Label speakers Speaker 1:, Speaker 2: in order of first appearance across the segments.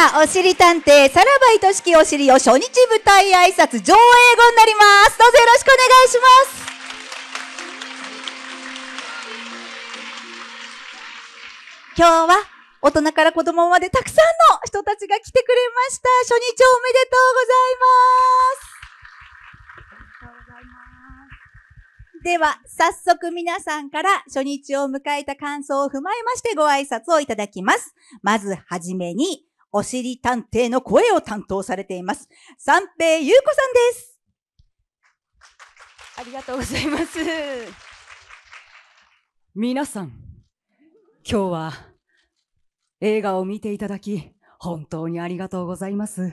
Speaker 1: あ、おしり探偵、さらばいとしきおしりを初日舞台挨拶上映後になります。どうぞよろしくお願いします。今日は大人から子供までたくさんの人たちが来てくれました。初日おめでとうございます。では、早速皆さんから初日を迎えた感想を踏まえましてご挨拶をいただきます。まずはじめに、おしり探偵の声を担当されています、三平優子さんです。
Speaker 2: ありがとうございます。
Speaker 3: 皆さん、今日は映画を見ていただき、本当にありがとうございます。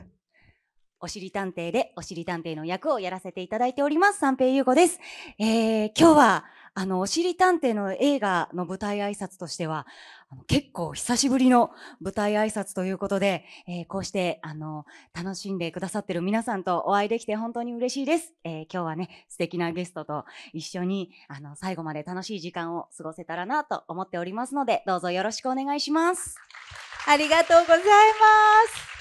Speaker 3: おしり探偵でおしり探偵の役をやらせていただいております、三平優子です。えー、今日はあの、おしり探偵の映画の舞台挨拶としては、結構久しぶりの舞台挨拶ということで、えー、こうして、あの、楽しんでくださってる皆さんとお会いできて本当に嬉しいです。えー、今日はね、素敵なゲストと一緒に、あの、最後まで楽しい時間を過ごせたらなと思っておりますので、どうぞよろしくお願いします。ありがとうございま
Speaker 1: す。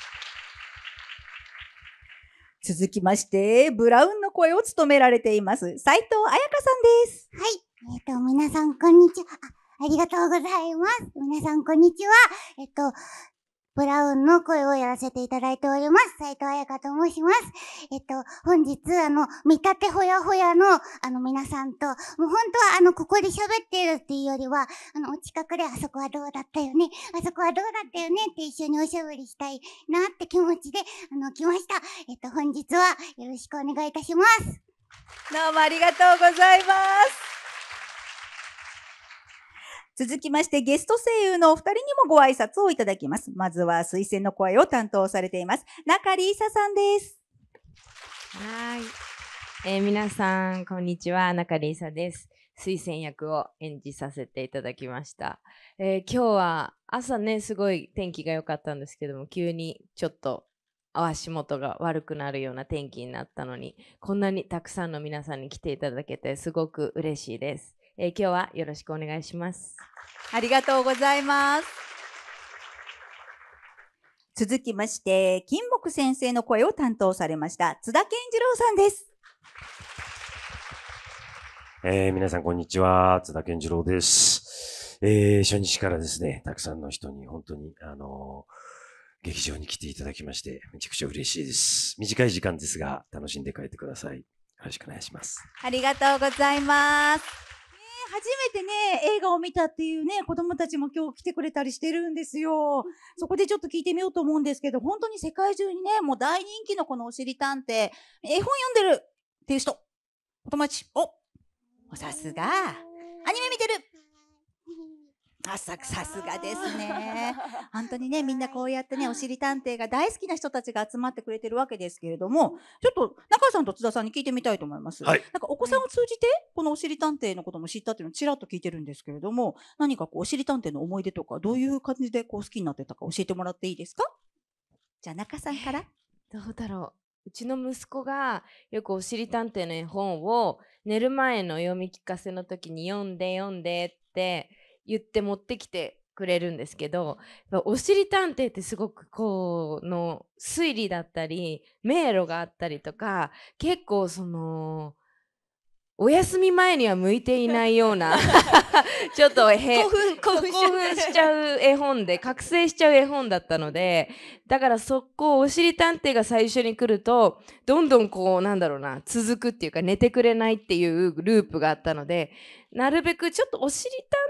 Speaker 1: 続きまして、ブラウンの声を務められています、斉藤彩香さんです。はい。えっ、ー、と、皆さん、こんに
Speaker 2: ちは。ありがとうございます。皆さん、こんにちは。えっと、ブラウンの声をやらせていただいております。斉藤彩香と申します。えっと、本日、あの、見立てほやほやの、あの、皆さんと、もう本当は、あの、ここで喋っているっていうよりは、あの、お近くで、あそこはどうだったよね、あそこはどうだったよねって一緒におしゃべりしたいなって気持ちで、あの、来ました。えっと、本日はよろしくお願いいたし
Speaker 1: ます。どうもありがとうございます。続きましてゲスト声優のお二人にもご挨拶をいただきます。まずは推薦の声を担当されています。
Speaker 4: 中里依紗さんです。はい。えー、皆さん、こんにちは。中里依紗です。推薦役を演じさせていただきました。えー、今日は朝ね、すごい天気が良かったんですけども、急にちょっと足元が悪くなるような天気になったのに、こんなにたくさんの皆さんに来ていただけてすごく嬉しいです。えー、今日はよろしくお願いします。
Speaker 1: ありがとうございます。続きまして、金木先生の声を担当されました、津田健次郎さんです。
Speaker 5: えー、皆さん、こんにちは。津田健次郎です。えー、初日からですね、たくさんの人に本当に、あのー、劇場に来ていただきまして、めちゃくちゃ嬉しいです。短い時間ですが、楽しんで帰ってください。よろしくお願いします。
Speaker 1: ありがとうございます。てね、映画を見たっていうね、子供たちも今日来てくれたりしてるんですよ。そこでちょっと聞いてみようと思うんですけど、本当に世界中にね、もう大人気のこのおしりたんて絵本読んでるっていう人、お友達、おさすが。あささすがですね。本当にね、みんなこうやってね、おしりて偵が大好きな人たちが集まってくれてるわけですけれども、ちょっと中さんと津田さんに聞いてみたいと思います。はい、なんかお子さんを通じて、このおしりて偵のことも知ったっていうのをちらっと聞いてるんですけれども、何かこう、おしりて偵の思い出とか、どういう感じでこう好きになってたか教えてもらっていいですか
Speaker 4: じゃあ中さんから。どうだろう。うちの息子がよくおしりて偵の絵本を寝る前の読み聞かせの時に読んで読んでって、言って持ってきてくれるんですけどおしり探偵ってすごくこの推理だったり迷路があったりとか結構そのお休み前には向いていないような ちょっと興奮興奮しちゃう絵本で覚醒しちゃう絵本だったのでだからそこおしり探偵が最初に来るとどんどんこうなんだろうな続くっていうか寝てくれないっていうループがあったのでなるべくちょっとおしり探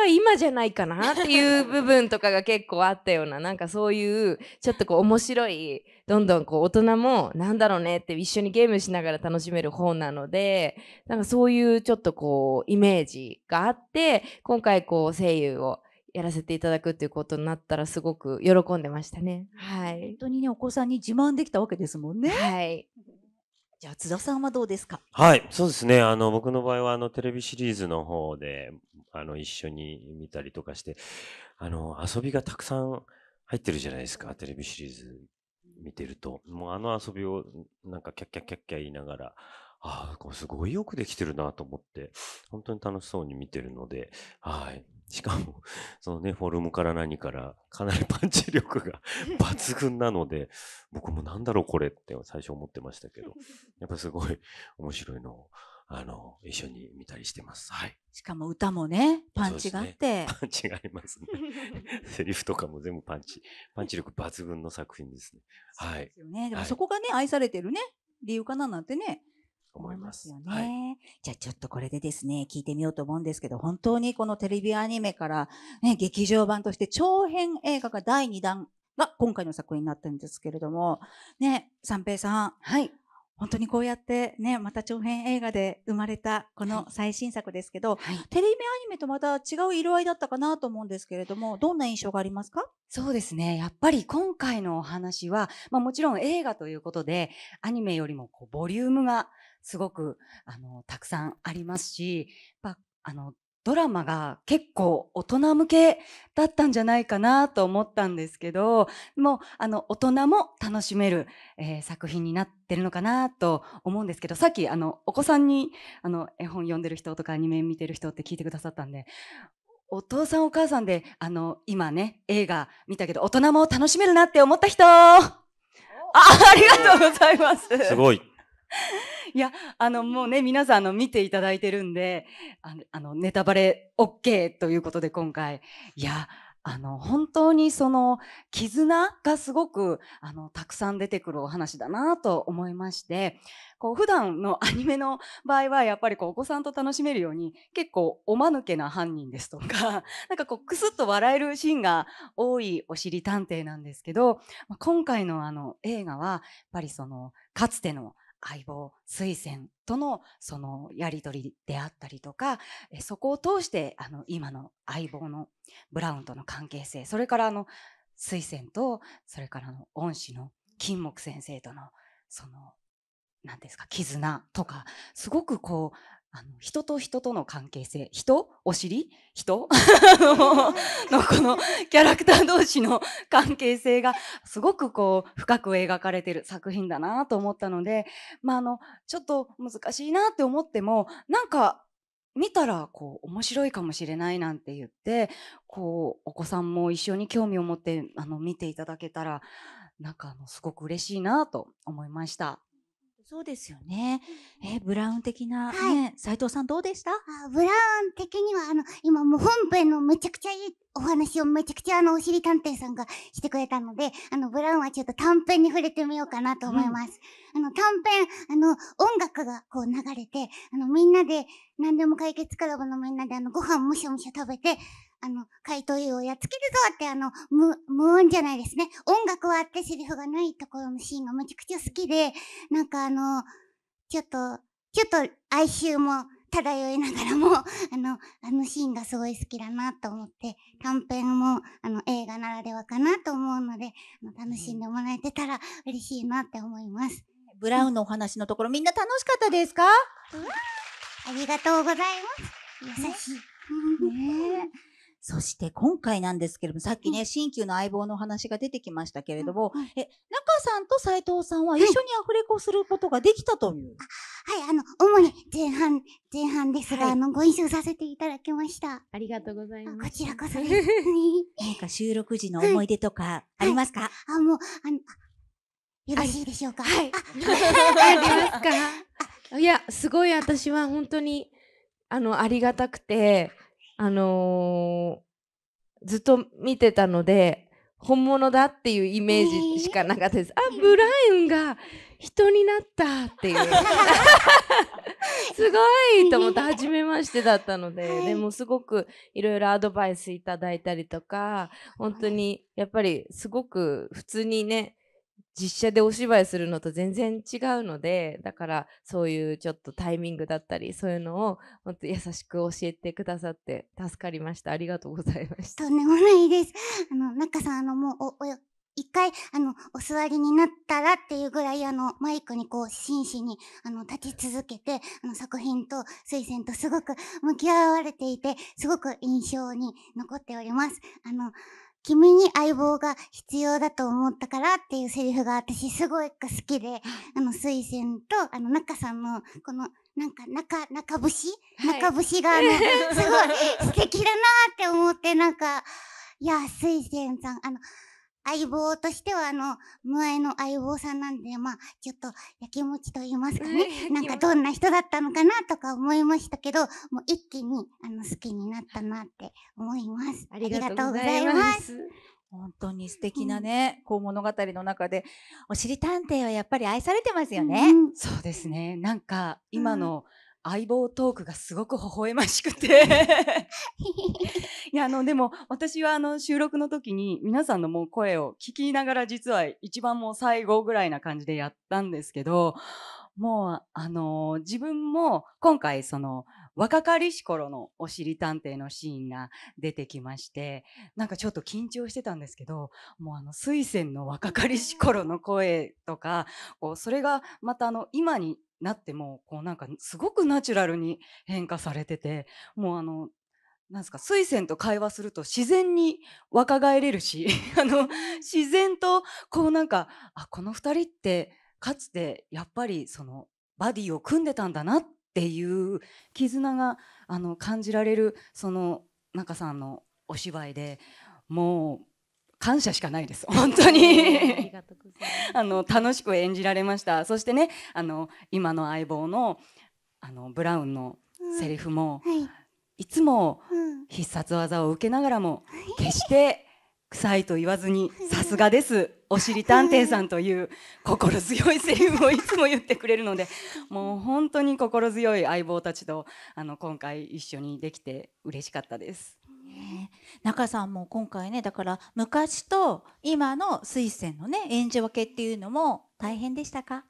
Speaker 4: は今じゃないかなっていう部分とかが結構あったようななんかそういうちょっとこう面白いどんどんこう大人もなんだろうねって一緒にゲームしながら楽しめる本なのでなんかそういうちょっとこうイメージがあって今回こう声優をやらせていただくっていうことになったらすごく喜んでましたね。
Speaker 1: はい、本当にねお子さんに自慢できたわけですもんね。はい。じゃあ津田さんはどうですか。
Speaker 5: はい、そうですね。あの僕の場合はあのテレビシリーズの方であの、一緒に見たりとかして、あの、遊びがたくさん入ってるじゃないですか、テレビシリーズ見てると。もうあの遊びをなんかキャッキャッキャッキャ言いながら、ああ、これすごいよくできてるなと思って、本当に楽しそうに見てるので、はい。しかも、そのね、フォルムから何から、かなりパンチ力が 抜群なので、僕もなんだろうこれって最初思ってましたけど、やっぱすごい面白いのをあの、一緒に見たりしてます。はい。
Speaker 1: しかも歌もね、パンチがあって。ね、
Speaker 5: パンチがありますね。セリフとかも全部パンチ。パンチ力抜群の作品ですね。はい。ですよ
Speaker 1: ね。でもそこがね、はい、愛されてるね、理由かななんてね。思いますよね、はい、じゃあちょっとこれでですね、聞いてみようと思うんですけど、本当にこのテレビアニメから、ね、劇場版として長編映画が第2弾が今回の作品になったんですけれども、ね、三平さん。はい。本当にこうやってね、また長編映画で生まれたこの最新作ですけど、はいテレビアニメとまた違う色合いだったかなと思うんですけれども、どんな印象がありますかそうですね。やっぱり今
Speaker 3: 回のお話は、まあもちろん映画ということで、アニメよりもこうボリュームがすごく、あの、たくさんありますし、あの、ドラマが結構大人向けだったんじゃないかなと思ったんですけど、もうあの大人も楽しめる、えー、作品になってるのかなと思うんですけど、さっきあのお子さんにあの絵本読んでる人とかアニメ見てる人って聞いてくださったんで、お父さんお母さんであの今ね映画見たけど大人も楽しめるなって思った人あありがとうございます。すごい。いや、あの、もうね、皆さん、あの、見ていただいてるんで、あの、あのネタバレ OK ということで、今回、いや、あの、本当にその、絆がすごく、あの、たくさん出てくるお話だなと思いまして、こう、普段のアニメの場合は、やっぱりこう、お子さんと楽しめるように、結構、おまぬけな犯人ですとか、なんかこう、くすっと笑えるシーンが多いおしり探偵なんですけど、今回のあの、映画は、やっぱりその、かつての相棒推薦とのそのやり取りであったりとかそこを通してあの今の相棒のブラウンとの関係性それからあの推薦とそれからの恩師の金木先生とのその何ですか絆とかすごくこうあの人と人との関係性人お尻人 のこのキャラクター同士の関係性がすごくこう深く描かれてる作品だなと思ったので、まあ、あのちょっと難しいなって思ってもなんか見たらこう面白いかもしれないなんて言ってこうお子さんも一緒に興味を持ってあの見ていただけたらなんかあのすごく嬉しいなと思いました。
Speaker 1: そうですよね。え、ブラウン的な、ね、はい、藤さ
Speaker 3: んどうでしたあブラウン的には、あの、今も
Speaker 2: う本編のめちゃくちゃいいお話をめちゃくちゃあの、おしり探偵さんがしてくれたので、あの、ブラウンはちょっと短編に触れてみようかなと思います。うん、あの、短編、あの、音楽がこう流れて、あの、みんなで、何でも解決クラブのみんなであの、ご飯むしゃむしゃ食べて、あの、怪盗優をやっつけるぞって、あの、無、無音じゃないですね。音楽はあってセリフがないところのシーンがめちゃくちゃ好きで、なんかあの、ちょっと、ちょっと哀愁も漂いながらも、あの、あのシーンがすごい好きだなと思って、短編も、あの、映画ならではかなと思うので、楽しんでもらえてたら嬉しいなって思います。ブラウンのお話のところ、みんな楽しかっ
Speaker 1: たですか、うありがとうございます。優しい。ねそして今回なんですけれども、さっきね、新旧の相棒の話が出てきましたけれども、うんえ、中さんと斎藤さんは一緒にアフレコすることができたという。
Speaker 2: はい、はい、あの、主に前半、前半ですが、はい、あの、ご一緒させていただきました。ありが
Speaker 4: とうございます。こちらこそです。
Speaker 1: 何か収録時の思い出とかありますか、はい、あ、
Speaker 4: もう、あの、よろしいでしょうか。はい。ありますか いや、すごい私は本当に、あの、ありがたくて、あのー、ずっと見てたので本物だっていうイメージしかなかったです。えー、あブラウンが人になったっていう すごいと思って初めましてだったので、はい、でもすごくいろいろアドバイスいただいたりとか本当にやっぱりすごく普通にね実写でお芝居するのと全然違うのでだからそういうちょっとタイミングだったりそういうのを本当優しく教えてくださって助かりましたありがとうございました
Speaker 2: とんでもないですあの中さんあのもうおお一回、あの、お座りになったらっていうぐらい、あの、マイクにこう、真摯に、あの、立ち続けて、あの、作品と推薦とすごく向き合われていて、すごく印象に残っております。あの、君に相棒が必要だと思ったからっていうセリフが私すごい好きで、あの、水仙と、あの、中さんの、この、なんか中、中節、中節が、あの、すごい素敵だなって思って、なんか、いや、水仙さん、あの、相棒としてはあの、愛の相棒さんなんで、まあ、ちょっと、やきもちと言いますかね。なんかどんな人だったのかなとか思いましたけど、もう一気に、あの、好きになったなって
Speaker 1: 思います。ありがとうございます。本当に素敵なね、こう物語の中で、おしりたんていはやっぱり愛されてますよね。そうですね。なん
Speaker 3: か、今の、うん相棒トークがすごく微笑ましくて いやあのでも私はあの収録の時に皆さんのもう声を聞きながら実は一番もう最後ぐらいな感じでやったんですけどもうあの自分も今回その若かりし頃のおしり探偵のシーンが出てきましてなんかちょっと緊張してたんですけどもうあの推薦の若かりし頃の声とかこうそれがまたあの今になってもこうなんかすごくナチュラルに変化されててもうあのなんすか水仙と会話すると自然に若返れるし あの自然とこうなんかあこの2人ってかつてやっぱりそのバディを組んでたんだなっていう絆があの感じられるその中さんのお芝居でもう感謝しかないです本当にあの楽しく演じられましたそしてねあの今の相棒のあのブラウンのセリフも、うんはい、いつも必殺技を受けながらも、うん、決して臭いと言わずにさすがですおしり探偵さんという心強いセリフをいつも言ってくれるのでもう本当に心強い相棒たちとあの今回一緒にできて嬉しかったです。
Speaker 1: ね、中さんも今回ねだから昔と今の推薦
Speaker 4: のね演じ分けっていうのも大変でしたか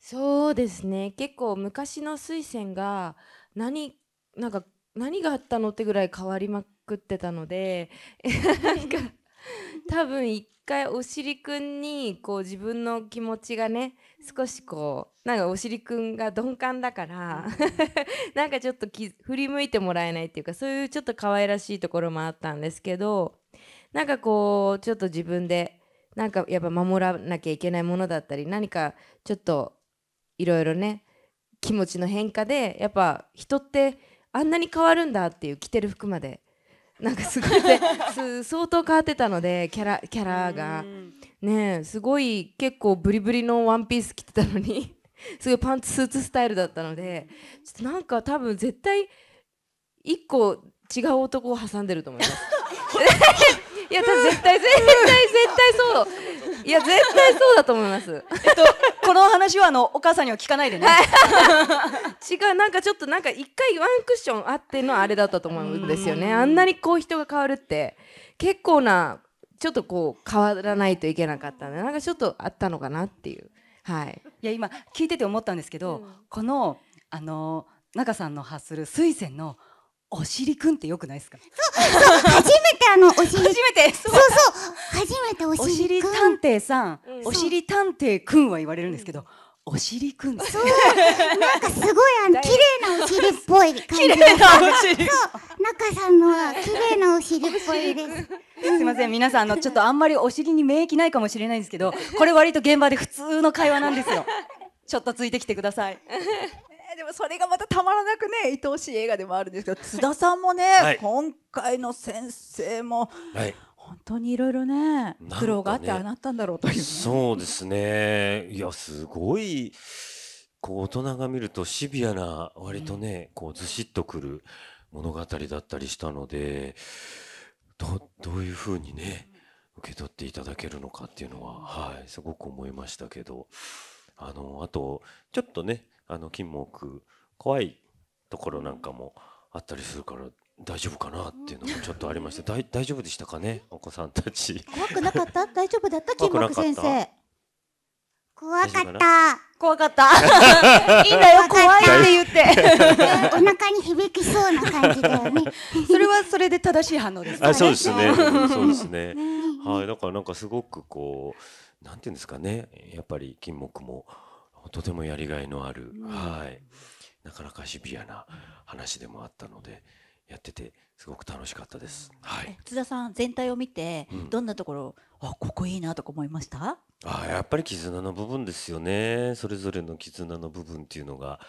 Speaker 4: そうですね結構昔の推薦が何なんか何があったのってぐらい変わりまくってたので なんか 多分一回おしりくんにこう自分の気持ちがね少しこうなんかおしりくんが鈍感だから なんかちょっと振り向いてもらえないっていうかそういうちょっと可愛らしいところもあったんですけどなんかこうちょっと自分でなんかやっぱ守らなきゃいけないものだったり何かちょっといろいろね気持ちの変化でやっぱ人ってあんなに変わるんだっていう着てる服までなんかすごいす相当変わってたのでキャラキャラがねすごい結構ブリブリのワンピース着てたのに すごいパンツスーツスタイルだったのでちょっとなんか多分絶対一個違う男を挟んでると思います。いや絶対絶対絶対そうい
Speaker 3: や絶対
Speaker 4: そうだと思いますえっとこの話はあのお母さんには聞かないでね 違うなんかちょっとなんか一回ワンクッションあってのあれだったと思うんですよねあんなにこう人が変わるって結構なちょっとこう変わらないといけなかったね。でなんかちょっとあったのかなっていうはいいや今聞いてて思ったんですけど、うん、この
Speaker 3: あの中さんの発する推薦のお尻くんってよくないですか。
Speaker 2: 初
Speaker 3: めてあのお尻。初めて。
Speaker 2: そうてお尻
Speaker 3: 探偵さん、お尻探偵くんは言われるんですけど、お尻くんそうなんかすごいあの綺麗なお尻っぽい感じ綺麗なお尻中さんの綺麗なお尻っぽいですすみません皆さんあのちょっとあんまりお尻に免疫ないかもしれないんですけどこれ割と現場で普通の会話なんですよちょっとついてきてください
Speaker 1: でもそれがまたたまらなくね愛おしい映画でもあるんですけど津田さんもね、はい、今回の先生も、はい、本当にいろいろね苦労があってああなったんだろうという、
Speaker 5: ね、そうですねいやすごいこう大人が見るとシビアな割とね、うん、こうずしっとくる物語だったりしたのでどどういうふうにね受け取っていただけるのかっていうのは、はい、すごく思いましたけどあのあとちょっとねあの金目怖いところなんかもあったりするから大丈夫かなっていうのもちょっとありました大大丈夫でしたかねお子さんたち怖くなかった 大丈夫だった金怖木先生
Speaker 3: 怖かった。怖かった。いいんだよ、怖いって言って。お腹に響きそうな感じだよね。それはそれで正しい反応ですね。あそうですねそうですね
Speaker 5: はいだからなんかすごくこうなんていうんですかねやっぱり金木もとてもやりがいのある、はいなかなかシビアな話でもあったのでやっててすごく楽しかったです。
Speaker 1: はい。津田さん全体を見て、どんなところ、うん、あここいいなとか思いました？
Speaker 5: あやっぱり絆の部分ですよね。それぞれの絆の部分っていうのが。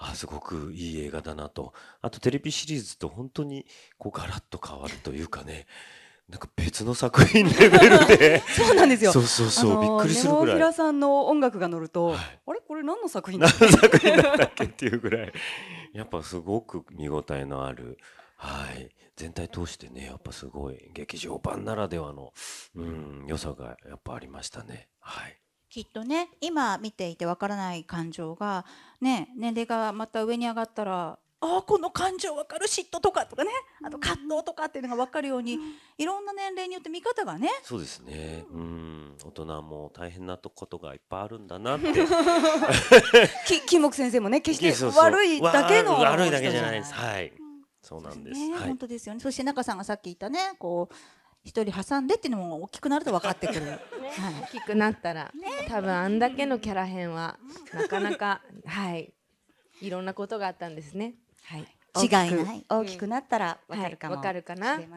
Speaker 5: あすごくいい映画だなとあとテレビシリーズと本当にこうガラッと変わるというかねなんか別の作品レベルで そうなんですよ。そうそうそう、あのー、びっくりするぐらい。ネオフ
Speaker 3: さんの音楽が乗ると、はい、あれこれ何の作品何の作品だっ
Speaker 5: たっけっていうぐらいやっぱすごく見応えのある、はい、全体通してね、やっぱすごい劇場版ならではの、うん、良さがやっぱありましたね。は
Speaker 1: い。きっとね今見ていてわからない感情が、ね、年齢がまた上に上がったらあこの感情分かる嫉妬とかとかねあと葛藤とかっていうのが分かるように、うん、いろんな年齢によって見方がね
Speaker 5: そうですねうん大人も大変なことがいっぱいあるんだなって
Speaker 1: き金木先生もね決して悪いだけの悪いだけ
Speaker 5: じゃないですはい、うん、そうなんです、ねはい、本
Speaker 1: 当ですよねそして中さん
Speaker 4: がさっき言ったねこう一人挟んでっていうのも大きくなると分かってくる、ね、はい、大きくなったら、ね、多分あんだけのキャラ編はなかなかはいいろんなことがあったんですねはい。
Speaker 1: 違いない大き
Speaker 4: くなったらわかるかも、うんはい、かるかな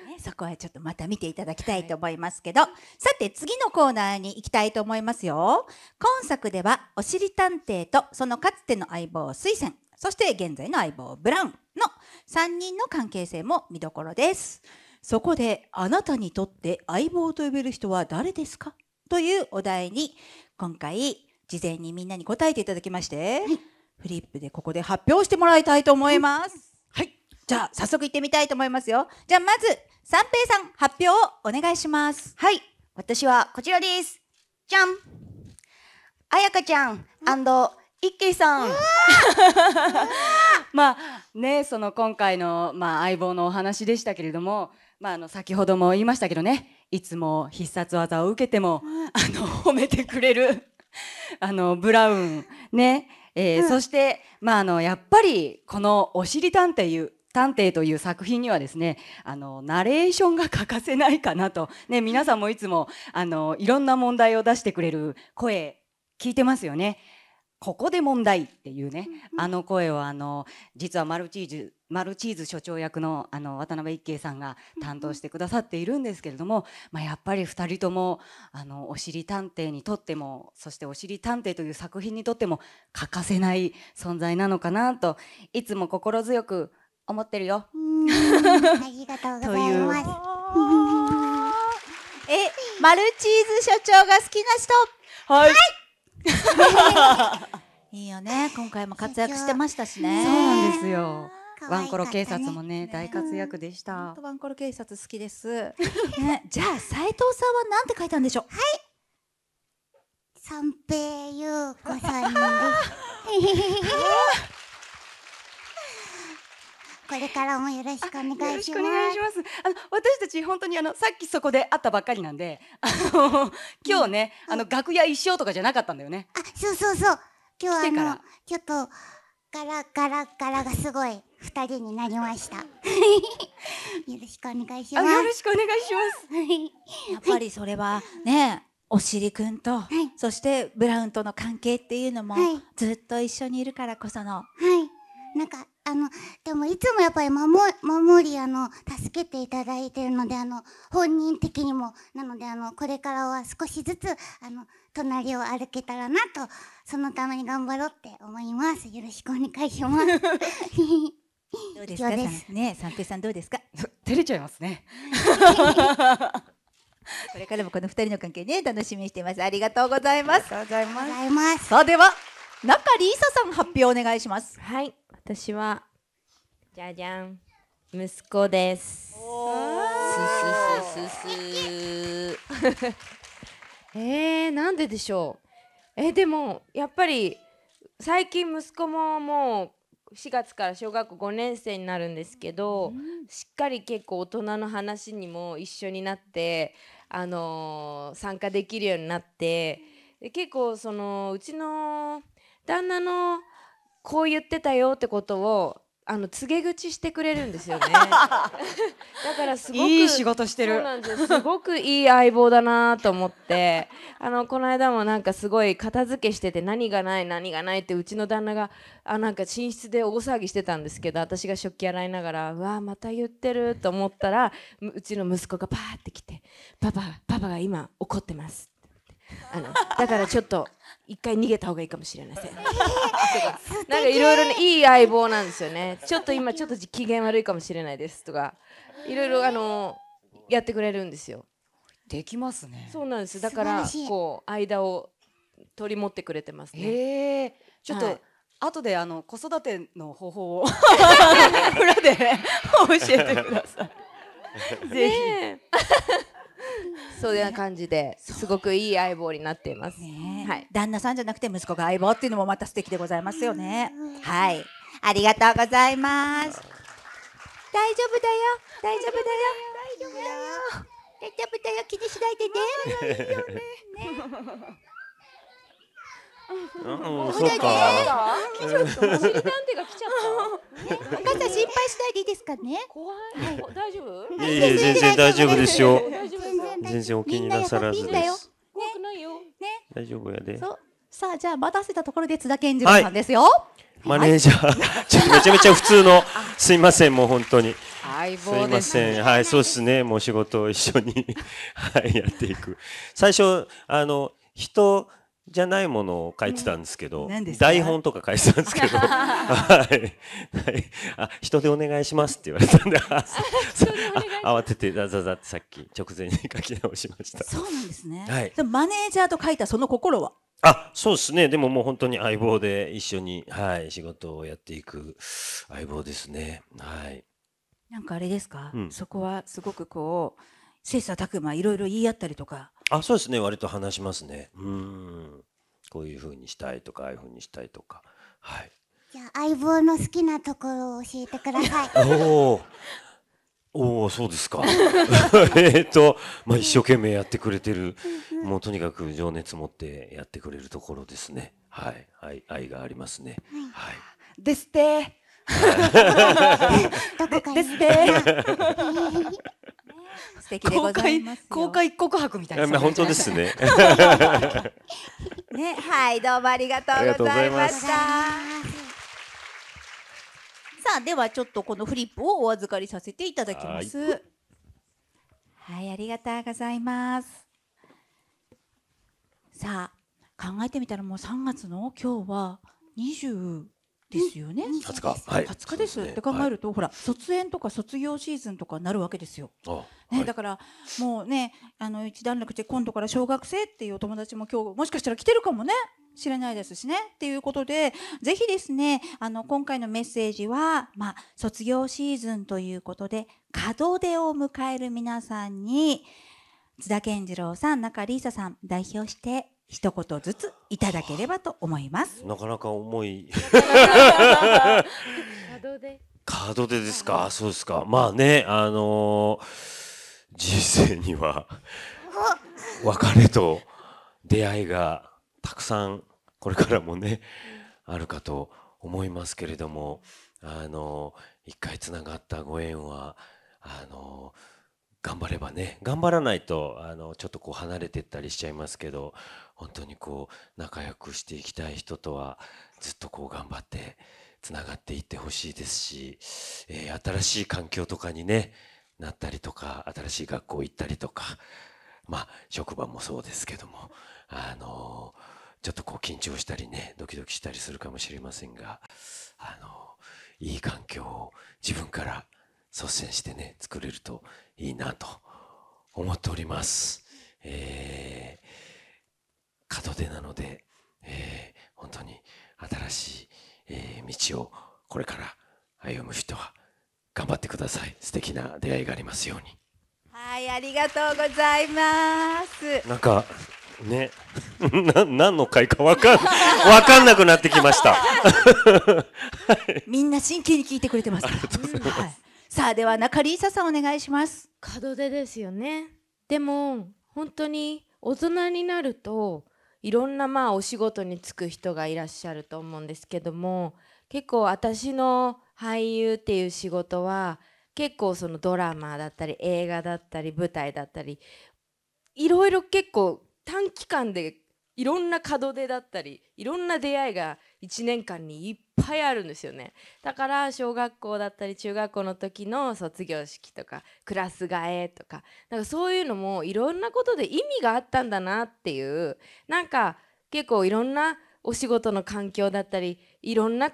Speaker 1: ね、そこはちょっとまた見ていただきたいと思いますけど、はい、さて次のコーナーに行きたいと思いますよ今作ではおしりたんていとそのかつての相棒センそして現在の相棒ブラウンの3人の関係性も見どころですそこであなたにとって相棒と呼べる人は誰ですかというお題に今回事前にみんなに答えていただきまして、はいフリップでここで発表してもらいたいと思います。はい。じゃあ、早速行ってみたいと思いますよ。じゃあ、まず、三平さん、発表をお願いします。はい。私はこちらです。じゃん。あやかちゃんアン
Speaker 3: ド、一輝さん。まあねその今回の、まあ、相棒のお話でしたけれども、まあ、あの先ほども言いましたけどねいつも必殺技を受けても、あの褒めてくれるあのブラウンねえー、うん、そして、まあ、あのやっぱりこの「おしりたんてい探偵という作品にはですねあのナレーションが欠かせないかなと、ね、皆さんもいつもあのいろんな問題を出してくれる声聞いてますよね。ここで問題っていうね、うん、あの声をあの実はマルチーズマルチーズ所長役のあの渡辺一慶さんが担当してくださっているんですけれども、うん、まあ、やっぱり2人ともあのおしり探偵にとってもそして「おしり探偵」という作品にとっても欠かせない存在なのかなといつも心強く思ってるよ。
Speaker 1: あり
Speaker 3: がとうござい
Speaker 5: ます。
Speaker 1: えマルチーズ所長が好きな人はい、はい いいよね今回も活躍してましたしねそうなんですよワンコロ警察も
Speaker 3: ね大活躍でした。
Speaker 1: ワンコロ警察好きです。ね、じゃあ斉藤さんはなんて書いたんでしょう。はい。三平優子さんで
Speaker 3: す。これからもよろしくお願いします。よろしくお願いします。あの私たち本当にあのさっきそこで会ったばっかりなんで、あの今日ね、うん、あの楽屋一緒とかじゃなかったんだよね。あ、そうそうそう。
Speaker 2: 今日はあのちょっとガラガラガラがすごい二人になりました。よろしくお願いします。よろしくお願
Speaker 1: いしま
Speaker 3: す。
Speaker 2: やっぱりそれ
Speaker 1: はね。おしりくんと、はい、そしてブラウンとの関係っていうのも、はい、ずっと一緒にいるからこその、はなんかあのでもいつもやっぱり守
Speaker 2: 守りあの助けていただいてるのであの本人的にもなのであのこれからは少しずつあの隣を歩けたらなとそのために頑張ろうって思いますよろしくお願いしますど
Speaker 3: うですかね
Speaker 1: 三平さんどうですか照れちゃいますね これからもこの二人の関係ね楽しみにしていますありがとうございますありがとうございますさあでは中里依紗さん発表お願いしますはい私は
Speaker 4: じゃじゃん息子ですすすすす えー、なんででしょうえー、でもやっぱり最近息子ももう4月から小学校5年生になるんですけど、うん、しっかり結構大人の話にも一緒になって、あのー、参加できるようになってで結構そのうちの旦那のこう言ってたよってことをあの告げ口してくれるんですよね だからすごくいい仕事してるすごくいい相棒だなと思ってあのこの間もなんかすごい片付けしてて何がない何がないってうちの旦那があなんか寝室で大騒ぎしてたんですけど私が食器洗いながらうわまた言ってると思ったらうちの息子がパーって来て「パパパパが今怒ってます」あのだからちょっと一回逃げた方がいいかもしれません。なんかいろいろねいい相棒なんですよね。ちょっと今ちょっと機嫌悪いかもしれないですとかいろいろあのやってくれるんですよ。できますね。そうなんですだからこう間を取り持ってくれてますね。
Speaker 3: えちょっと、後であの子育ての方法を
Speaker 5: 裏で教えてください。ぜひ。
Speaker 1: そういう感じですごくいい相棒になっています、ね、はい、旦那さんじゃなくて息子が相棒っていうのもまた素敵でございますよねはいありがとうございます大丈夫だよ大丈夫だよ大丈夫だよ大丈夫だよ気にし
Speaker 5: ないでね ね
Speaker 1: ね
Speaker 5: うん、そうか。来ちゃった。お母さん心配しない
Speaker 1: でいいですかね。怖い。
Speaker 5: 大丈夫？いやいや全然大丈夫ですよ。全然お気になさらずです。
Speaker 1: 怖くないよ。ね。
Speaker 5: 大丈夫やで。
Speaker 1: さあ、じゃあ、待たせたところで津田健次郎さんですよ。
Speaker 5: マネージャー、ちょっとめちゃめちゃ普通の、すいません、もう本当に。すいません、はい、そうですね、もう仕事を一緒に はい、やっていく。最初、あの、人、じゃないものを書いてたんですけど、台本とか書いてたんですけど、はい、はい、あ、人でお願いしますって言われたんで、慌ててザザザってさっき直前に書き直しました。そうなんですね。はい。
Speaker 1: マネージャーと書いたその心は。
Speaker 5: あ、そうですね。でももう本当に相棒で一緒に、はい、仕事をやっていく相棒ですね。はい。
Speaker 1: なんかあれですか、うん、そこはすごくこう切磋琢磨いろいろ言い合ったりとか
Speaker 5: あそうですね割と話しますねうんこういうふうにしたいとかああいうふうにしたいとかは
Speaker 2: いじゃあ相棒の好きなところを教えてください
Speaker 5: おおそうですか えっと、まあ、一生懸命やってくれてるもうとにかく情熱持ってやってくれるところですねはい、はい、愛がありますね、はい、
Speaker 3: はい、ですってどこかですね。
Speaker 5: 素敵
Speaker 3: でござい
Speaker 1: ます公開告白みたいな。本当です
Speaker 5: ね。
Speaker 1: ね、はいどうもありがとうございました。さあではちょっとこのフリップをお預かりさせていただきます。はいはいありがとうございます。さあ考えてみたらもう3月の今日は25ですよね。二十日、二十日です。って考えると、ほら、卒園とか卒業シーズンとかなるわけですよ。ね、だから、もうね、あの一段落して、今度から小学生っていうお友達も今日、もしかしたら来てるかもね。知れないですしね。っていうことで、ぜひですね、あの、今回のメッセージは、まあ、卒業シーズンということで、門出を迎える皆さんに、津田健次郎さん、中里依紗さん、代表して一言ずついただければと思います。
Speaker 5: なかなか重い。カードでカードですか、そうですか。まあね、あのー、人生には 別れと出会いがたくさんこれからもね、あるかと思いますけれども、あのー、一回つながったご縁は、あのー頑張ればね頑張らないとあのちょっとこう離れてったりしちゃいますけど本当にこう仲良くしていきたい人とはずっとこう頑張ってつながっていってほしいですし、えー、新しい環境とかに、ね、なったりとか新しい学校行ったりとか、まあ、職場もそうですけども、あのー、ちょっとこう緊張したりねドキドキしたりするかもしれませんが、あのー、いい環境を自分から率先してね、作れるといいなと思っております。えー、門出なので、えー、本当に新しい、えー、道をこれから歩む人は頑張ってください。素敵な出会いがありますように。
Speaker 1: はい、ありがとうございま
Speaker 5: す。なんか、ね、な何の会かわかん、わかんなくなってきました。はい、みんな真剣に聞いてくれてます。ありがとうございます。うんはい
Speaker 4: さあでは中里依さんお願いします門出ですよねでも本当に大人になるといろんなまあお仕事に就く人がいらっしゃると思うんですけども結構私の俳優っていう仕事は結構そのドラマだったり映画だったり舞台だったりいろいろ結構短期間でいろんな門出だったりいろんな出会いが1年間にいっぱいあるんですよねだから小学校だったり中学校の時の卒業式とかクラス替えとかなんかそういうのもいろんなことで意味があったんだなっていうなんか結構いろんなお仕事の環境だったりいろんな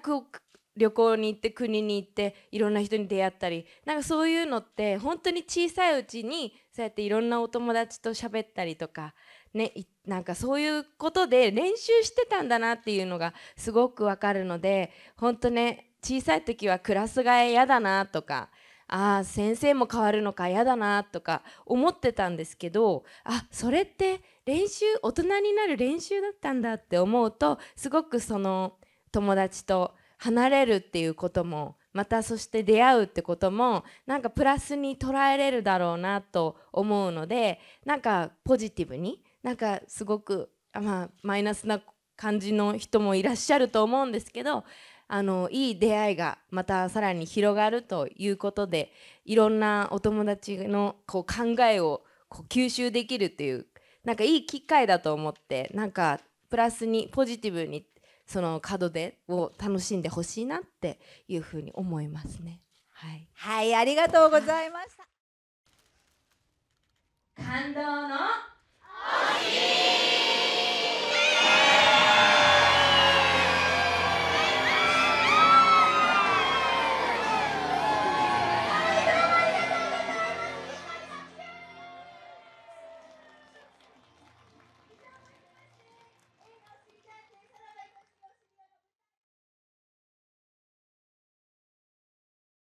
Speaker 4: 旅行に行って国に行っていろんな人に出会ったりなんかそういうのって本当に小さいうちにそうやっていろんなお友達と喋ったりとかね、なんかそういうことで練習してたんだなっていうのがすごくわかるので本当ね小さい時はクラス替え嫌だなとかああ先生も変わるのか嫌だなとか思ってたんですけどあそれって練習大人になる練習だったんだって思うとすごくその友達と離れるっていうこともまたそして出会うってこともなんかプラスに捉えれるだろうなと思うのでなんかポジティブになんかすごくまあマイナスな感じの人もいらっしゃると思うんですけどあのいい出会いがまたさらに広がるということでいろんなお友達のこう考えをこう吸収できるというなんかいい機会だと思ってなんかプラスにポジティブにその角でを楽しんでほしいなっていうふうに思いますね。は
Speaker 1: い、はい、ありがとうございまし
Speaker 4: た。感動の Amém.